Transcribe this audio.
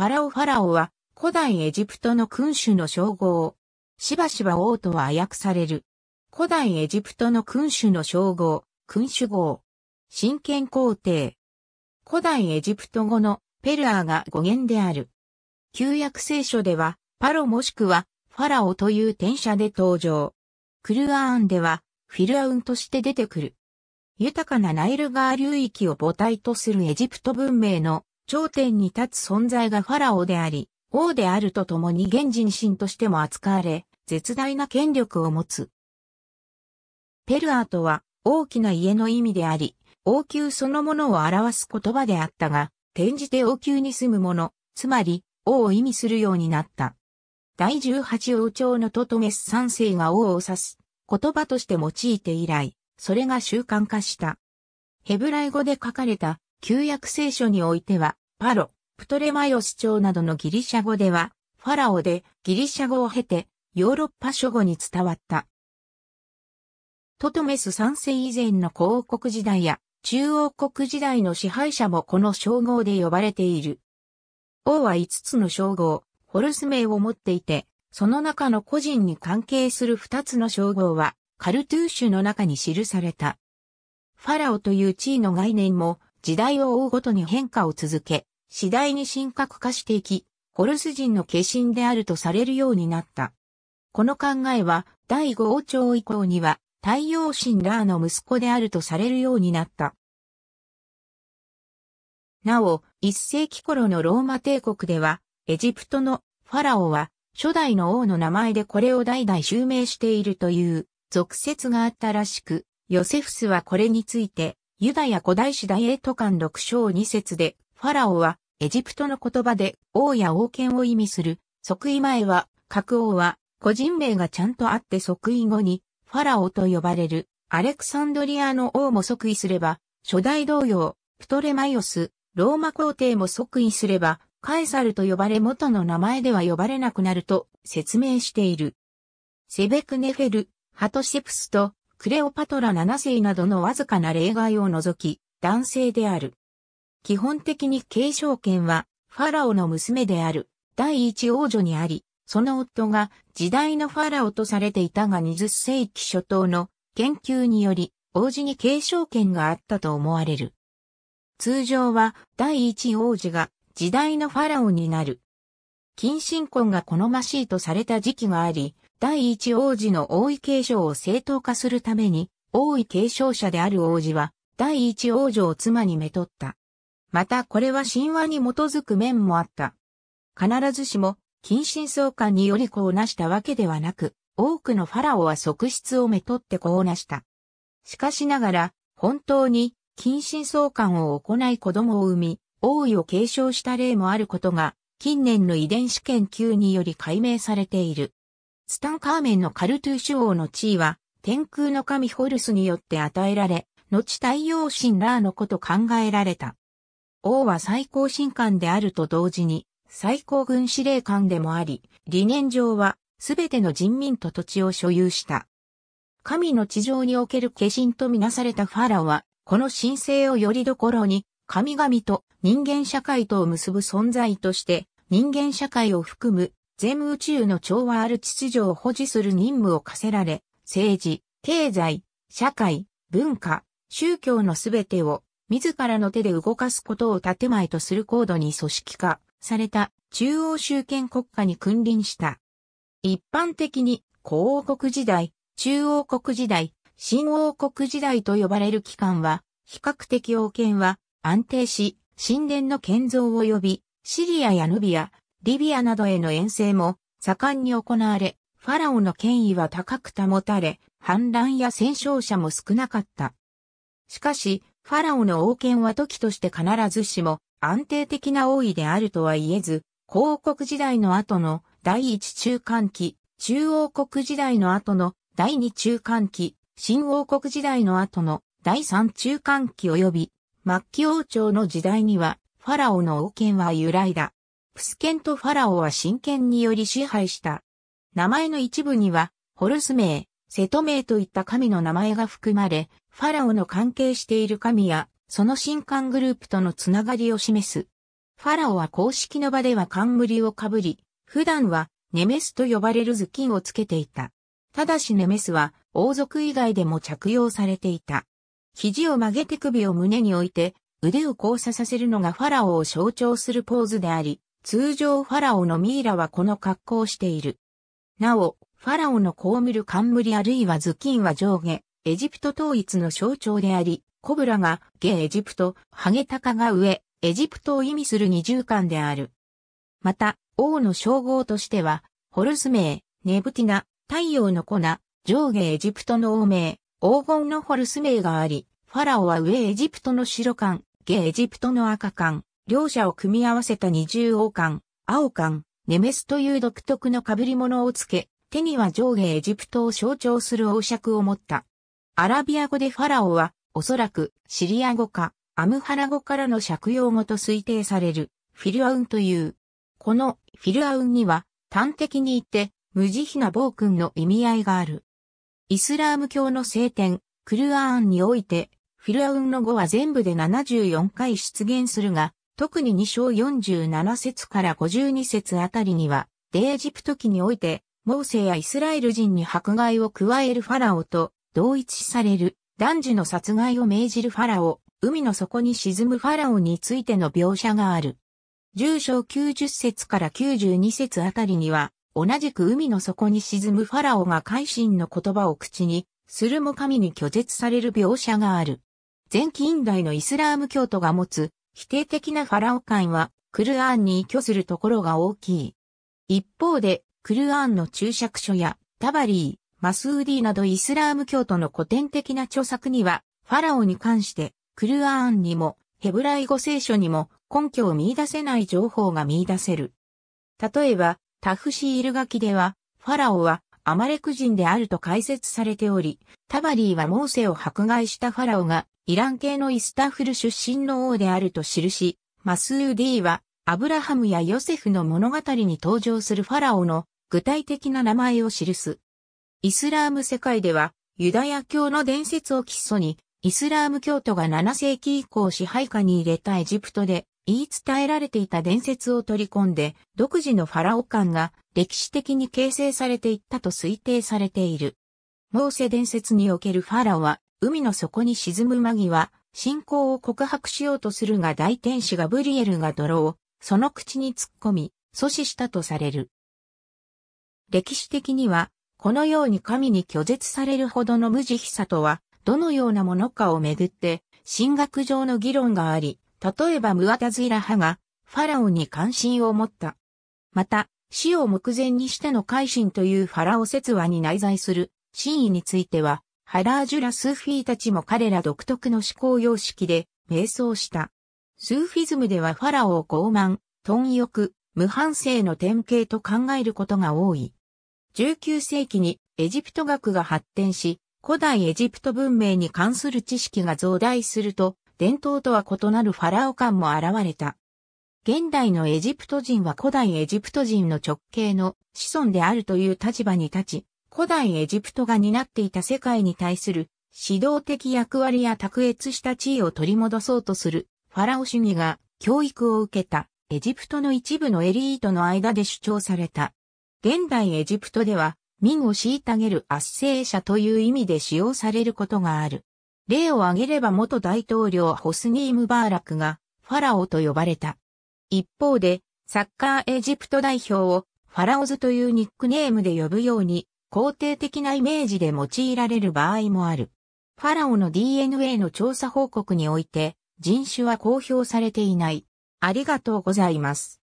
ファラオファラオは古代エジプトの君主の称号。しばしば王とは訳される。古代エジプトの君主の称号、君主号。神権皇帝。古代エジプト語のペルアーが語源である。旧約聖書では、パロもしくはファラオという転写で登場。クルアーンでは、フィルアウンとして出てくる。豊かなナイル川流域を母体とするエジプト文明の頂点に立つ存在がファラオであり、王であるとともに現人神としても扱われ、絶大な権力を持つ。ペルアートは大きな家の意味であり、王宮そのものを表す言葉であったが、転じて王宮に住む者、つまり王を意味するようになった。第18王朝のトトメス3世が王を指す言葉として用いて以来、それが習慣化した。ヘブライ語で書かれた旧約聖書においては、パロ、プトレマヨス朝などのギリシャ語では、ファラオでギリシャ語を経てヨーロッパ諸語に伝わった。トトメス3世以前の広告国時代や中央国時代の支配者もこの称号で呼ばれている。王は5つの称号、ホルス名を持っていて、その中の個人に関係する2つの称号はカルトゥーシュの中に記された。ファラオという地位の概念も時代を追うごとに変化を続け、次第に神格化していき、ホルス人の化身であるとされるようになった。この考えは、第5王朝以降には、太陽神ラーの息子であるとされるようになった。なお、一世紀頃のローマ帝国では、エジプトのファラオは、初代の王の名前でこれを代々襲名しているという、俗説があったらしく、ヨセフスはこれについて、ユダヤ古代史大英都間6章2節で、ファラオはエジプトの言葉で王や王権を意味する、即位前は、各王は、個人名がちゃんとあって即位後に、ファラオと呼ばれる、アレクサンドリアの王も即位すれば、初代同様、プトレマイオス、ローマ皇帝も即位すれば、カエサルと呼ばれ元の名前では呼ばれなくなると説明している。セベクネフェル、ハトシェプスとクレオパトラ7世などのわずかな例外を除き、男性である。基本的に継承権は、ファラオの娘である、第一王女にあり、その夫が時代のファラオとされていたが20世紀初頭の研究により、王子に継承権があったと思われる。通常は第一王子が時代のファラオになる。近親婚が好ましいとされた時期があり、第一王子の王位継承を正当化するために、王位継承者である王子は、第一王女を妻にめとった。またこれは神話に基づく面もあった。必ずしも、近親相関により子を成したわけではなく、多くのファラオは側室をめとって子を成した。しかしながら、本当に、近親相関を行い子供を産み、王位を継承した例もあることが、近年の遺伝子研究により解明されている。ツタンカーメンのカルトゥーシュ王の地位は、天空の神ホルスによって与えられ、後太陽神ラーのこと考えられた。王は最高神官であると同時に、最高軍司令官でもあり、理念上は、すべての人民と土地を所有した。神の地上における化身とみなされたファラオは、この神聖をよりどころに、神々と人間社会とを結ぶ存在として、人間社会を含む全宇宙の調和ある秩序を保持する任務を課せられ、政治、経済、社会、文化、宗教のすべてを自らの手で動かすことを建前とする高度に組織化された中央集権国家に君臨した。一般的に、皇王国時代、中王国時代、新王国時代と呼ばれる期間は、比較的王権は安定し、神殿の建造及び、シリアやヌビア、リビアなどへの遠征も盛んに行われ、ファラオの権威は高く保たれ、反乱や戦勝者も少なかった。しかし、ファラオの王権は時として必ずしも安定的な王位であるとは言えず、広国時代の後の第一中間期、中王国時代の後の第二中間期、新王国時代の後の第三中間期及び末期王朝の時代にはファラオの王権は由来だ。プスケンとファラオは神権により支配した。名前の一部には、ホルス名、セト名といった神の名前が含まれ、ファラオの関係している神や、その神官グループとのつながりを示す。ファラオは公式の場では冠をかぶり、普段はネメスと呼ばれる頭巾をつけていた。ただしネメスは王族以外でも着用されていた。肘を曲げて首を胸に置いて、腕を交差させるのがファラオを象徴するポーズであり、通常ファラオのミイラはこの格好をしている。なお、ファラオの見る冠あるいは頭巾は上下、エジプト統一の象徴であり、コブラが、ゲエジプト、ハゲタカが上、エジプトを意味する二重冠である。また、王の称号としては、ホルス名、ネブティナ、太陽の粉、上下エジプトの王名、黄金のホルス名があり、ファラオは上エジプトの白冠、下エジプトの赤冠、両者を組み合わせた二重王冠、青冠、ネメスという独特の被り物をつけ、手には上下エジプトを象徴する王爵を持った。アラビア語でファラオは、おそらくシリア語かアムハラ語からの借用語と推定されるフィルアウンという。このフィルアウンには端的に言って無慈悲な暴君の意味合いがある。イスラーム教の聖典、クルアーンにおいて、フィルアウンの語は全部で74回出現するが、特に2章47節から52節あたりには、デエジプト記において、モーセやイスラエル人に迫害を加えるファラオと、同一視される、男児の殺害を命じるファラオ、海の底に沈むファラオについての描写がある。重章90節から92節あたりには、同じく海の底に沈むファラオが改心の言葉を口に、するも神に拒絶される描写がある。前近代のイスラーム教徒が持つ否定的なファラオ感は、クルアーンに依拠するところが大きい。一方で、クルアーンの注釈書やタバリー、マスーディなどイスラーム教徒の古典的な著作には、ファラオに関して、クルアーンにも、ヘブライ語聖書にも、根拠を見出せない情報が見出せる。例えば、タフシール書きでは、ファラオはアマレク人であると解説されており、タバリーはモーセを迫害したファラオがイラン系のイスタフル出身の王であると記し、マスーディはアブラハムやヨセフの物語に登場するファラオの具体的な名前を記す。イスラーム世界では、ユダヤ教の伝説を基礎に、イスラーム教徒が7世紀以降支配下に入れたエジプトで言い伝えられていた伝説を取り込んで、独自のファラオ感が歴史的に形成されていったと推定されている。モーセ伝説におけるファラオは、海の底に沈む間際、信仰を告白しようとするが大天使がブリエルが泥を、その口に突っ込み、阻止したとされる。歴史的には、このように神に拒絶されるほどの無慈悲さとは、どのようなものかをめぐって、神学上の議論があり、例えばムアタズイラ派が、ファラオに関心を持った。また、死を目前にしての改心というファラオ説話に内在する真意については、ハラージュラスーフィーたちも彼ら独特の思考様式で瞑想した。スーフィズムではファラオを傲慢、貪欲、無反省の典型と考えることが多い。19世紀にエジプト学が発展し、古代エジプト文明に関する知識が増大すると、伝統とは異なるファラオ感も現れた。現代のエジプト人は古代エジプト人の直系の子孫であるという立場に立ち、古代エジプトが担っていた世界に対する指導的役割や卓越した地位を取り戻そうとするファラオ主義が教育を受けたエジプトの一部のエリートの間で主張された。現代エジプトでは、民を虐げる圧政者という意味で使用されることがある。例を挙げれば元大統領ホスニー・ムバーラクがファラオと呼ばれた。一方で、サッカーエジプト代表をファラオズというニックネームで呼ぶように、肯定的なイメージで用いられる場合もある。ファラオの DNA の調査報告において、人種は公表されていない。ありがとうございます。